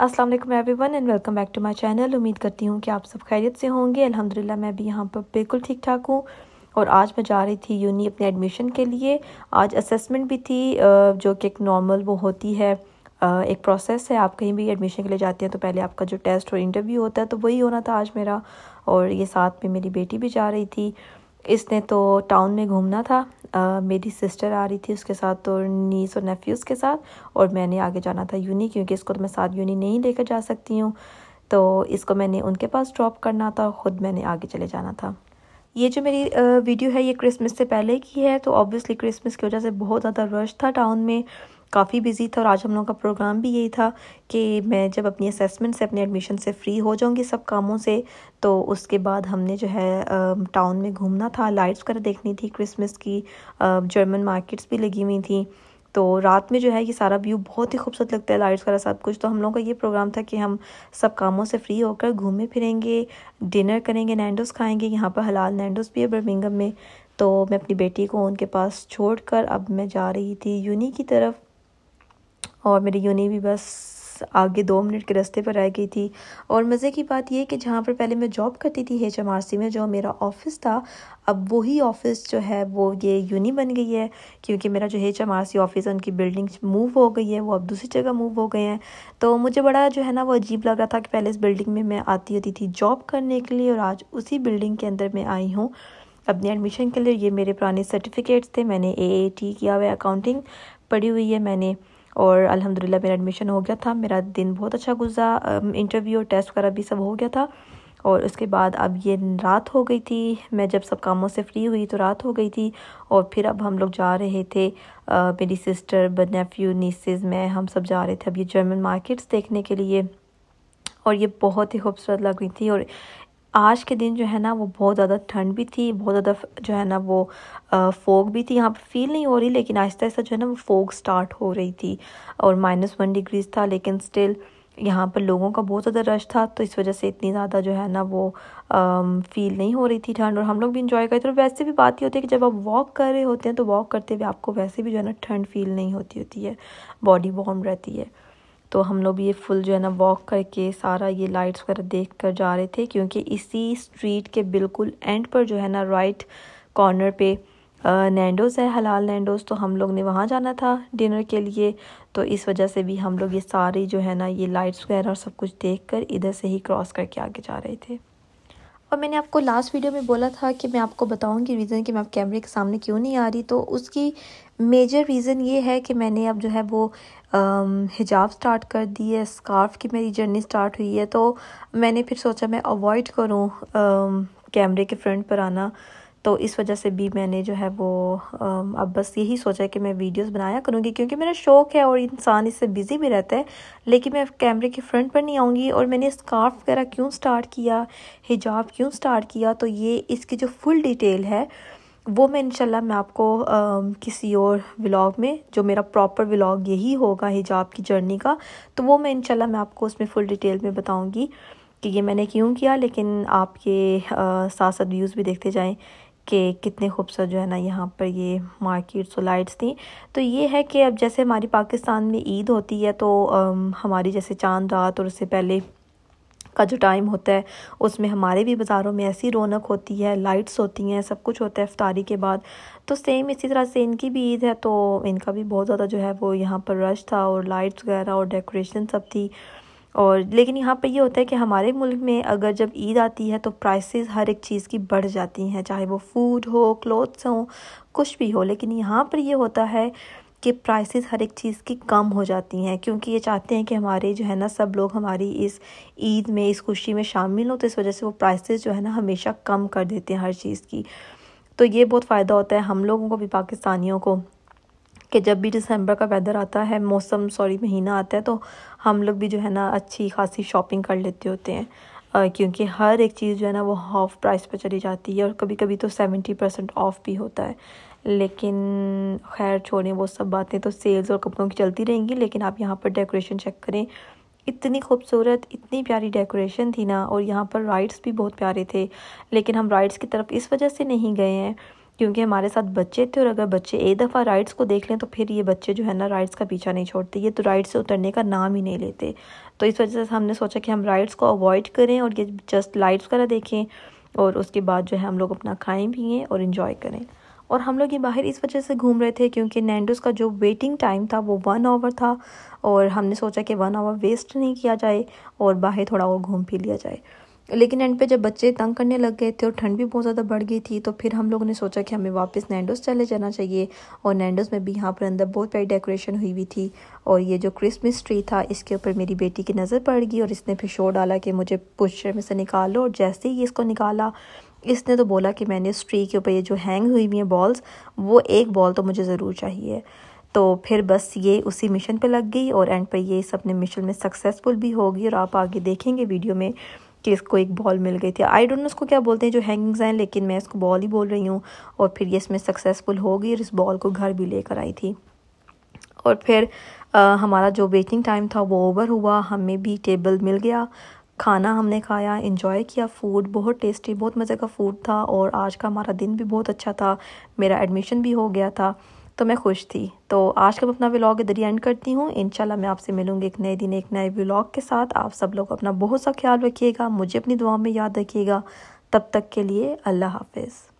अस्सलाम वालेकुम everyone and welcome back to my channel उम्मीद करती हूँ कि आप सब खैरियत से होंगे अल्हम्दुलिल्लाह मैं भी यहाँ पर बिल्कुल ठीक ठाक हूँ और आज मैं जा रही थी यूनी अपने एडमिशन के लिए आज असेसमेंट भी थी जो कि एक नॉर्मल वो होती है एक प्रोसेस है आप कहीं भी एडमिशन के लिए जाते हैं तो पहले आपका जो टेस्ट और इंटरव्यू होता है तो वही होना था आज मेरा और ये साथ में मेरी बेटी भी जा रही थी इसने तो टाउन में घूमना था मेरी सिस्टर आ रही थी उसके साथ और नीस और नेफ्यूज़ के साथ और मैंने आगे जाना था यूनी क्योंकि इसको तो मैं साथ यूनी नहीं लेकर जा सकती हूँ तो इसको मैंने उनके पास ड्रॉप करना था और ख़ुद मैंने आगे चले जाना था ये जो मेरी वीडियो है ये क्रिसमस से पहले की है तो ऑब्वियसली क्रिसमस की वजह से बहुत ज़्यादा रश था टाउन में काफ़ी बिज़ी था और आज हम लोग का प्रोग्राम भी यही था कि मैं जब अपनी असेसमेंट से अपने एडमिशन से फ़्री हो जाऊँगी सब कामों से तो उसके बाद हमने जो है टाउन में घूमना था लाइट्स वगैरह देखनी थी क्रिसमस की जर्मन मार्केट्स भी लगी हुई थी तो रात में जो है ये सारा व्यू बहुत ही खूबसूरत लगता है लाइट्स वगैरह सब कुछ तो हम लोगों का ये प्रोग्राम था कि हम सब कामों से फ्री होकर घूमे फिरेंगे डिनर करेंगे नैंडोस खाएंगे यहाँ पर हलाल नैंडोस भी है बर्मिंगम में तो मैं अपनी बेटी को उनके पास छोड़ कर अब मैं जा रही थी यूनी की तरफ और मेरी यूनी भी बस आगे दो मिनट के रास्ते पर रह गई थी और मज़े की बात यह कि जहाँ पर पहले मैं जॉब करती थी एच में जो मेरा ऑफ़िस था अब वही ऑफ़िस जो है वो ये यूनी बन गई है क्योंकि मेरा जो एच ऑफ़िस है उनकी बिल्डिंग मूव हो गई है वो अब दूसरी जगह मूव हो गए हैं तो मुझे बड़ा जो है ना वो अजीब लग रहा था कि पहले इस बिल्डिंग में मैं आती होती थी जॉब करने के लिए और आज उसी बिल्डिंग के अंदर मैं आई हूँ अपने एडमिशन के लिए ये मेरे पुराने सर्टिफिकेट्स थे मैंने ए किया हुआ है अकाउंटिंग पढ़ी हुई है मैंने और अल्हम्दुलिल्लाह मेरा एडमिशन हो गया था मेरा दिन बहुत अच्छा गुजरा इंटरव्यू और टेस्ट वगैरह भी सब हो गया था और उसके बाद अब ये रात हो गई थी मैं जब सब कामों से फ्री हुई तो रात हो गई थी और फिर अब हम लोग जा रहे थे आ, मेरी सिस्टर नेफ्यू नीसेज मैं हम सब जा रहे थे अब ये जर्मन मार्केट्स देखने के लिए और ये बहुत ही खूबसूरत लग रही थी और आज के दिन जो है ना वो बहुत ज़्यादा ठंड भी थी बहुत ज़्यादा जो है ना वो फोग भी थी यहाँ पर फील नहीं हो रही लेकिन आहिस्ता आहिस्ता जो है ना वो फोग स्टार्ट हो रही थी और माइनस वन डिग्रीज था लेकिन स्टिल यहाँ पर लोगों का बहुत ज़्यादा रश था तो इस वजह से इतनी ज़्यादा जो है ना वो फील नहीं हो रही थी ठंड और हम लोग भी इन्जॉय करते थे और वैसे भी बात ये होती है कि जब आप वॉक कर रहे होते हैं तो वॉक करते हुए आपको वैसे भी जो है ना ठंड फील नहीं होती होती है बॉडी वॉर्म रहती है तो हम लोग ये फुल जो है ना वॉक करके सारा ये लाइट्स वगैरह देख कर जा रहे थे क्योंकि इसी स्ट्रीट के बिल्कुल एंड पर जो है ना राइट कॉर्नर पे नैंडोज़ है हलाल नैंडोज़ तो हम लोग ने वहाँ जाना था डिनर के लिए तो इस वजह से भी हम लोग ये सारी जो है ना ये लाइट्स वगैरह और सब कुछ देख कर इधर से ही क्रॉस करके आगे जा रहे थे और मैंने आपको लास्ट वीडियो में बोला था कि मैं आपको बताऊंगी रीज़न कि मैं आप कैमरे के सामने क्यों नहीं आ रही तो उसकी मेजर रीज़न ये है कि मैंने अब जो है वो हिजाब um, स्टार्ट कर दी है स्कार्फ़ की मेरी जर्नी स्टार्ट हुई है तो मैंने फिर सोचा मैं अवॉइड करूँ कैमरे के फ्रंट पर आना तो इस वजह से भी मैंने जो है वो अब बस यही सोचा कि मैं वीडियोस बनाया करूँगी क्योंकि मेरा शौक़ है और इंसान इससे बिज़ी भी रहता है लेकिन मैं कैमरे के फ्रंट पर नहीं आऊँगी और मैंने स्कार्फ वगैरह क्यों स्टार्ट किया हिजाब क्यों स्टार्ट किया तो ये इसकी जो फुल डिटेल है वो मैं इनशाला मैं आपको आ, किसी और व्लॉग में जो मेरा प्रॉपर व्लॉग यही होगा हिजाब की जर्नी का तो वो मैं इनशाला मैं आपको उसमें फ़ुल डिटेल में बताऊँगी कि ये मैंने क्यों किया लेकिन आपके साथ साथ व्यूज़ भी देखते जाएं कि कितने खूबसूरत जो है ना यहाँ पर ये मार्केट्स और लाइट्स थी तो ये है कि अब जैसे हमारी पाकिस्तान में ईद होती है तो हमारी जैसे चांद रात और उससे पहले का जो टाइम होता है उसमें हमारे भी बाज़ारों में ऐसी रौनक होती है लाइट्स होती हैं सब कुछ होता है अफ्तारी के बाद तो सेम इसी तरह से इनकी भी ईद है तो इनका भी बहुत ज़्यादा जो है वो यहाँ पर रश था और लाइट्स वगैरह और डेकोरेशन सब थी और लेकिन यहाँ पे ये होता है कि हमारे मुल्क में अगर जब ईद आती है तो प्राइसेस हर एक चीज़ की बढ़ जाती हैं चाहे वो फूड हो क्लोथ्स हो कुछ भी हो लेकिन यहाँ पर ये होता है कि प्राइसेस हर एक चीज़ की कम हो जाती हैं क्योंकि ये चाहते हैं कि हमारे जो है ना सब लोग हमारी इस ईद में इस खुशी में शामिल हों तो इस वजह से वो प्राइसेस जो है ना हमेशा कम कर देते हैं हर चीज़ की तो ये बहुत फ़ायदा होता है हम लोगों को भी पाकिस्तानियों को कि जब भी दिसंबर का वेदर आता है मौसम सॉरी महीना आता है तो हम लोग भी जो है ना अच्छी खासी शॉपिंग कर लेते होते हैं आ, क्योंकि हर एक चीज़ जो है ना वो हाफ़ प्राइस पर चली जाती है और कभी कभी तो सेवेंटी परसेंट ऑफ भी होता है लेकिन खैर छोड़ें वो सब बातें तो सेल्स और कपड़ों की चलती रहेंगी लेकिन आप यहाँ पर डेकोरेशन चेक करें इतनी खूबसूरत इतनी प्यारी डेकोरेशन थी ना और यहाँ पर राइड्स भी बहुत प्यारे थे लेकिन हम राइड्स की तरफ इस वजह से नहीं गए हैं क्योंकि हमारे साथ बच्चे थे और अगर बच्चे एक दफ़ा राइड्स को देख लें तो फिर ये बच्चे जो है ना राइड्स का पीछा नहीं छोड़ते ये तो राइड से उतरने का नाम ही नहीं लेते तो इस वजह से हमने सोचा कि हम राइड्स को अवॉइड करें और ये जस्ट लाइट्स वगैरह देखें और उसके बाद जो है हम लोग अपना खाएँ पिएँ और इन्जॉय करें और हम लोग ये बाहर इस वजह से घूम रहे थे क्योंकि नैंडोस का जो वेटिंग टाइम था वो वन आवर था और हमने सोचा कि वन आवर वेस्ट नहीं किया जाए और बाहर थोड़ा और घूम फिर लिया जाए लेकिन एंड पे जब बच्चे तंग करने लग गए थे और ठंड भी बहुत ज़्यादा बढ़ गई थी तो फिर हम लोगों ने सोचा कि हमें वापस नैंडोस चले जाना चाहिए और नैंडोस में भी यहाँ पर अंदर बहुत प्यारी डेकोरेशन हुई हुई थी और ये जो क्रिसमस ट्री था इसके ऊपर मेरी बेटी की नज़र पड़ गई और इसने फिर शोर डाला कि मुझे पुष्चर में से निकालो और जैसे ही इसको निकाला इसने तो बोला कि मैंने उस ट्री के ऊपर ये जो हैंग हुई हुई हैं बॉल्स वो एक बॉल तो मुझे ज़रूर चाहिए तो फिर बस ये उसी मिशन पे लग गई और एंड पर ये इस अपने मिशन में सक्सेसफुल भी होगी और आप आगे देखेंगे वीडियो में कि इसको एक बॉल मिल गई थी आई डोंट नो इसको क्या बोलते हैं जो हैंगिंग्स हैं लेकिन मैं इसको बॉल ही बोल रही हूँ और फिर ये इसमें सक्सेसफुल हो गई और इस बॉल को घर भी लेकर आई थी और फिर आ, हमारा जो वेटिंग टाइम था वो ओवर हुआ हमें भी टेबल मिल गया खाना हमने खाया इंजॉय किया फूड बहुत टेस्टी बहुत मज़े का फूड था और आज का हमारा दिन भी बहुत अच्छा था मेरा एडमिशन भी हो गया था तो मैं खुश थी तो आज का मैं अपना व्लॉग इधर ही एंड करती हूँ इनशाला मैं आपसे मिलूंगी एक नए दिन एक नए व्लॉग के साथ आप सब लोग अपना बहुत सा ख्याल रखिएगा मुझे अपनी दुआ में याद रखिएगा तब तक के लिए अल्लाह हाफिज़